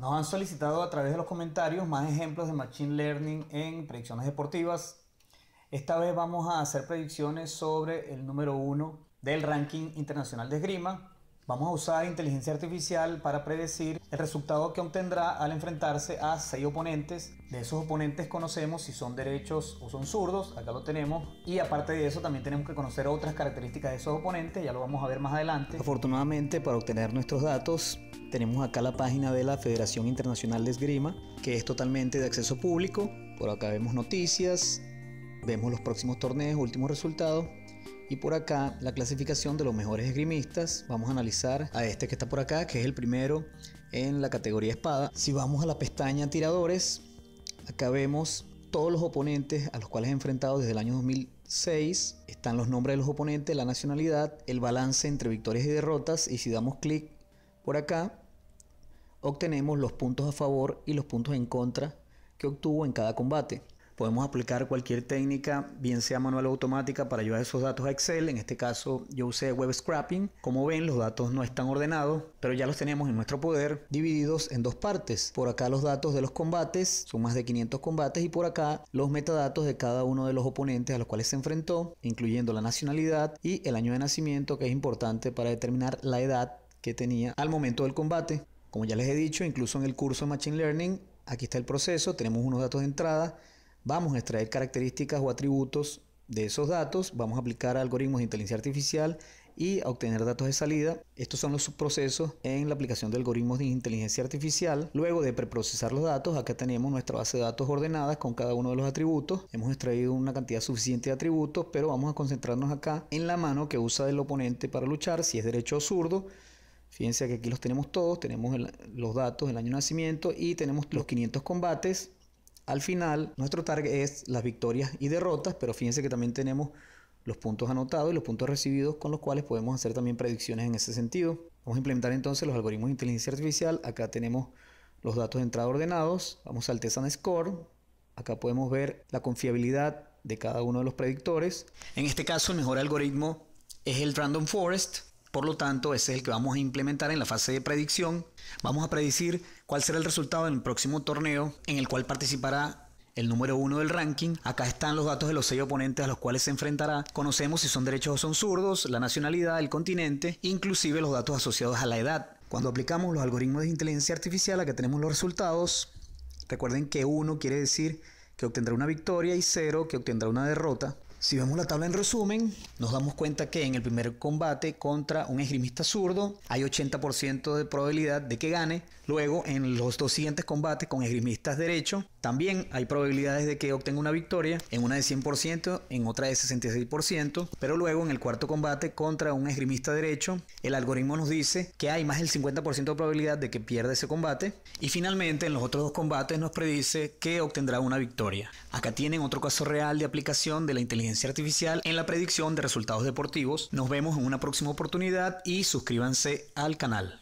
Nos han solicitado a través de los comentarios más ejemplos de Machine Learning en predicciones deportivas. Esta vez vamos a hacer predicciones sobre el número uno del ranking internacional de esgrima, Vamos a usar inteligencia artificial para predecir el resultado que obtendrá al enfrentarse a seis oponentes. De esos oponentes conocemos si son derechos o son zurdos, acá lo tenemos. Y aparte de eso también tenemos que conocer otras características de esos oponentes, ya lo vamos a ver más adelante. Afortunadamente para obtener nuestros datos tenemos acá la página de la Federación Internacional de Esgrima, que es totalmente de acceso público. Por acá vemos noticias, vemos los próximos torneos, últimos resultados y por acá la clasificación de los mejores esgrimistas. Vamos a analizar a este que está por acá, que es el primero en la categoría espada. Si vamos a la pestaña tiradores, acá vemos todos los oponentes a los cuales he enfrentado desde el año 2006. Están los nombres de los oponentes, la nacionalidad, el balance entre victorias y derrotas. Y si damos clic por acá, obtenemos los puntos a favor y los puntos en contra que obtuvo en cada combate. Podemos aplicar cualquier técnica, bien sea manual o automática, para llevar esos datos a Excel. En este caso yo usé web scrapping. Como ven, los datos no están ordenados, pero ya los tenemos en nuestro poder divididos en dos partes. Por acá los datos de los combates, son más de 500 combates, y por acá los metadatos de cada uno de los oponentes a los cuales se enfrentó, incluyendo la nacionalidad y el año de nacimiento, que es importante para determinar la edad que tenía al momento del combate. Como ya les he dicho, incluso en el curso de Machine Learning, aquí está el proceso, tenemos unos datos de entrada, Vamos a extraer características o atributos de esos datos, vamos a aplicar algoritmos de inteligencia artificial y a obtener datos de salida. Estos son los subprocesos en la aplicación de algoritmos de inteligencia artificial. Luego de preprocesar los datos, acá tenemos nuestra base de datos ordenadas con cada uno de los atributos. Hemos extraído una cantidad suficiente de atributos, pero vamos a concentrarnos acá en la mano que usa el oponente para luchar, si es derecho o zurdo. Fíjense que aquí los tenemos todos, tenemos los datos, del año de nacimiento y tenemos los 500 combates al final, nuestro target es las victorias y derrotas, pero fíjense que también tenemos los puntos anotados y los puntos recibidos con los cuales podemos hacer también predicciones en ese sentido. Vamos a implementar entonces los algoritmos de inteligencia artificial. Acá tenemos los datos de entrada ordenados. Vamos al Tesan Score. Acá podemos ver la confiabilidad de cada uno de los predictores. En este caso, el mejor algoritmo es el Random Forest por lo tanto, ese es el que vamos a implementar en la fase de predicción. Vamos a predecir cuál será el resultado en el próximo torneo en el cual participará el número uno del ranking. Acá están los datos de los seis oponentes a los cuales se enfrentará. Conocemos si son derechos o son zurdos, la nacionalidad, el continente, inclusive los datos asociados a la edad. Cuando aplicamos los algoritmos de inteligencia artificial, acá tenemos los resultados. Recuerden que uno quiere decir que obtendrá una victoria y cero que obtendrá una derrota. Si vemos la tabla en resumen, nos damos cuenta que en el primer combate contra un esgrimista zurdo hay 80% de probabilidad de que gane. Luego, en los dos siguientes combates con esgrimistas derecho, también hay probabilidades de que obtenga una victoria, en una de 100%, en otra de 66%, pero luego en el cuarto combate contra un esgrimista derecho, el algoritmo nos dice que hay más del 50% de probabilidad de que pierda ese combate y finalmente en los otros dos combates nos predice que obtendrá una victoria. Acá tienen otro caso real de aplicación de la inteligencia artificial en la predicción de resultados deportivos. Nos vemos en una próxima oportunidad y suscríbanse al canal.